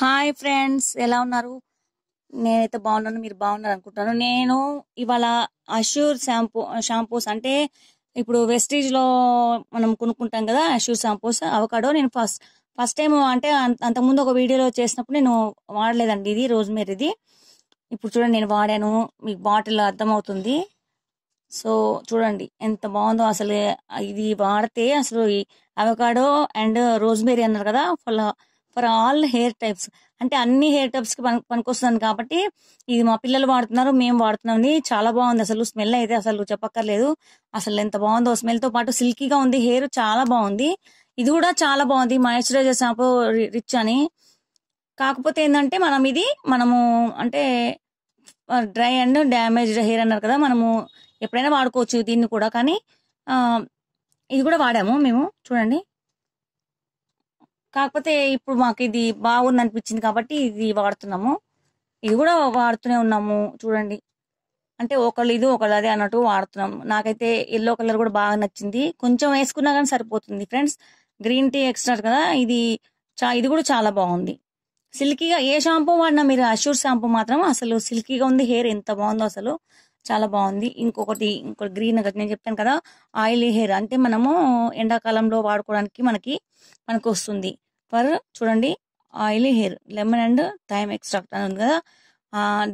hi friends ఎలా ఉన్నారు నేనైతే బాగున్నాను మీరు బాగున్నారు అనుకుంటాను నేను ఇవాళ అష్యూర్ షాంపూ షాంపూస్ అంటే ఇప్పుడు వెస్టీజ్లో మనం కొనుక్కుంటాం కదా అష్యూర్ షాంపూస్ అవకాడో నేను ఫస్ట్ ఫస్ట్ టైం అంటే అంతకుముందు ఒక వీడియోలో చేసినప్పుడు నేను వాడలేదండి ఇది రోజ్ ఇది ఇప్పుడు చూడండి నేను వాడాను మీకు బాటిల్ అర్థమవుతుంది సో చూడండి ఎంత బాగుందో అసలు ఇది వాడితే అసలు ఈ అవకాడో అండ్ రోజ్మేరీ అన్నారు కదా for for all hair types అంటే అన్ని హెయిర్ టైప్స్కి పని పనికొస్తుంది కాబట్టి ఇది మా పిల్లలు వాడుతున్నారు మేము వాడుతున్నాం చాలా బాగుంది అసలు స్మెల్ అయితే అసలు చెప్పక్కర్లేదు అసలు ఎంత బాగుందో స్మెల్తో పాటు సిల్కీగా ఉంది హెయిర్ చాలా బాగుంది ఇది కూడా చాలా బాగుంది మాయిశ్చరైజర్ షాంపూ రిచ్ అని కాకపోతే ఏంటంటే మనం ఇది మనము అంటే డ్రై అండ్ డ్యామేజ్డ్ హెయిర్ అన్నారు కదా మనము ఎప్పుడైనా వాడుకోవచ్చు దీన్ని కూడా కానీ ఇది కూడా వాడాము మేము చూడండి కాకపోతే ఇప్పుడు మాకు ఇది బాగుంది అనిపించింది కాబట్టి ఇది వాడుతున్నాము ఇది కూడా వాడుతూనే ఉన్నాము చూడండి అంటే ఒకళ్ళు ఇది ఒకళ్ళు అదే అన్నట్టు వాడుతున్నాం నాకైతే ఎల్లో కలర్ కూడా బాగా నచ్చింది కొంచెం వేసుకున్నా కానీ సరిపోతుంది ఫ్రెండ్స్ గ్రీన్ టీ ఎక్స్ట్రా కదా ఇది చా ఇది కూడా చాలా బాగుంది సిల్కీగా ఏ షాంపూ వాడినా మీరు అష్యూర్ షాంపూ మాత్రం అసలు సిల్కీగా ఉంది హెయిర్ ఎంత బాగుందో అసలు చాలా బాగుంది ఇంకొకటి ఇంకోటి గ్రీన్ నేను చెప్తాను కదా ఆయిలీ హెయిర్ అంటే మనము ఎండాకాలంలో వాడుకోవడానికి మనకి మనకు వస్తుంది ఫర్ చూడండి oily hair lemon and thyme extract అని ఉంది కదా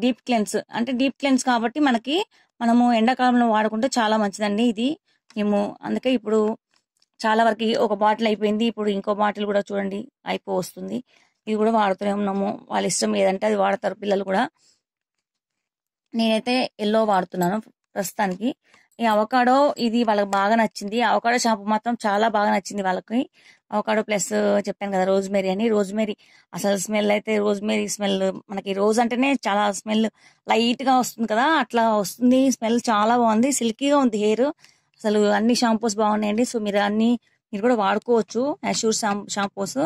డీప్ క్లెన్స్ అంటే డీప్ క్లెన్స్ కాబట్టి మనకి మనము ఎండాకాలంలో వాడుకుంటే చాలా మంచిదండి ఇది మేము అందుకే ఇప్పుడు చాలా వరకు ఒక బాటిల్ అయిపోయింది ఇప్పుడు ఇంకో బాటిల్ కూడా చూడండి అయిపో వస్తుంది ఇది కూడా వాడుతూనే ఉన్నాము వాళ్ళ ఇష్టం ఏదంటే అది వాడతారు పిల్లలు కూడా నేనైతే ఎల్లో వాడుతున్నాను ప్రస్తుతానికి ఈ అవకాడో ఇది వాళ్ళకి బాగా నచ్చింది అవకాడో షాంపూ మాత్రం చాలా బాగా నచ్చింది వాళ్ళకి అవకాడో ప్లస్ చెప్పాను కదా రోజ్మెరీ అని రోజ్మెరీ అసలు స్మెల్ అయితే రోజ్మెరీ స్మెల్ మనకి రోజు అంటేనే చాలా స్మెల్ లైట్గా వస్తుంది కదా అట్లా వస్తుంది స్మెల్ చాలా బాగుంది సిల్కీగా ఉంది హెయిర్ అసలు అన్ని షాంపూస్ బాగున్నాయండి సో మీరు అన్ని మీరు కూడా వాడుకోవచ్చు యాష్యూర్ షాంపూస్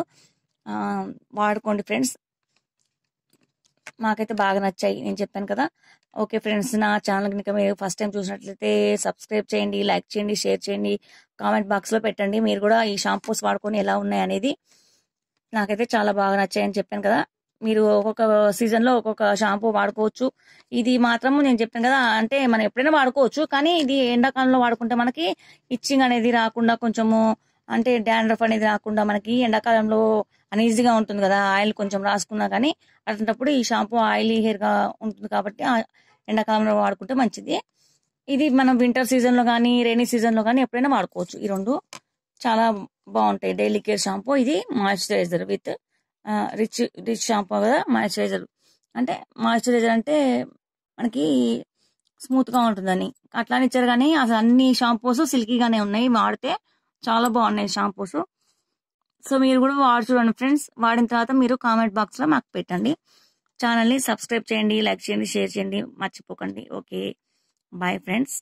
వాడుకోండి ఫ్రెండ్స్ మాకైతే బాగా నచ్చాయి నేను చెప్పాను కదా ఓకే ఫ్రెండ్స్ నా ఛానల్ కనుక మీరు ఫస్ట్ టైం చూసినట్లయితే సబ్స్క్రైబ్ చేయండి లైక్ చేయండి షేర్ చేయండి కామెంట్ బాక్స్లో పెట్టండి మీరు కూడా ఈ షాంపూస్ వాడుకొని ఎలా ఉన్నాయి అనేది నాకైతే చాలా బాగా నచ్చాయని చెప్పాను కదా మీరు ఒక్కొక్క సీజన్లో ఒక్కొక్క షాంపూ వాడుకోవచ్చు ఇది మాత్రము నేను చెప్పాను కదా అంటే మనం ఎప్పుడైనా వాడుకోవచ్చు కానీ ఇది ఎండాకాలంలో వాడుకుంటే మనకి ఇచ్చింగ్ అనేది రాకుండా కొంచెము అంటే డాండ్రఫ్ అనేది రాకుండా మనకి ఎండాకాలంలో అనీజీగా ఉంటుంది కదా ఆయిల్ కొంచెం రాసుకున్నా కానీ అట్లాంటప్పుడు ఈ షాంపూ ఆయిలీ హెయిర్గా ఉంటుంది కాబట్టి ఎండాకాలంలో వాడుకుంటే మంచిది ఇది మనం వింటర్ సీజన్లో కానీ రైనీ సీజన్లో కానీ ఎప్పుడైనా వాడుకోవచ్చు ఈ రెండు చాలా బాగుంటాయి డైలీ కేర్ షాంపూ ఇది moisturiser with rich rich shampoo కదా మాయిశ్చరైజర్ అంటే మాయిశ్చరైజర్ అంటే మనకి స్మూత్గా ఉంటుందని అట్లా ఇచ్చారు కానీ అసలు అన్ని షాంపూస్ సిల్కీగానే ఉన్నాయి వాడితే చాలా బాగున్నాయి షాంపూస్ సో మీరు కూడా వాడు చూడండి ఫ్రెండ్స్ వాడిన తర్వాత మీరు కామెంట్ బాక్స్ లో మాకు పెట్టండి ఛానల్ని సబ్స్క్రైబ్ చేయండి లైక్ చేయండి షేర్ చేయండి మర్చిపోకండి ఓకే బాయ్ ఫ్రెండ్స్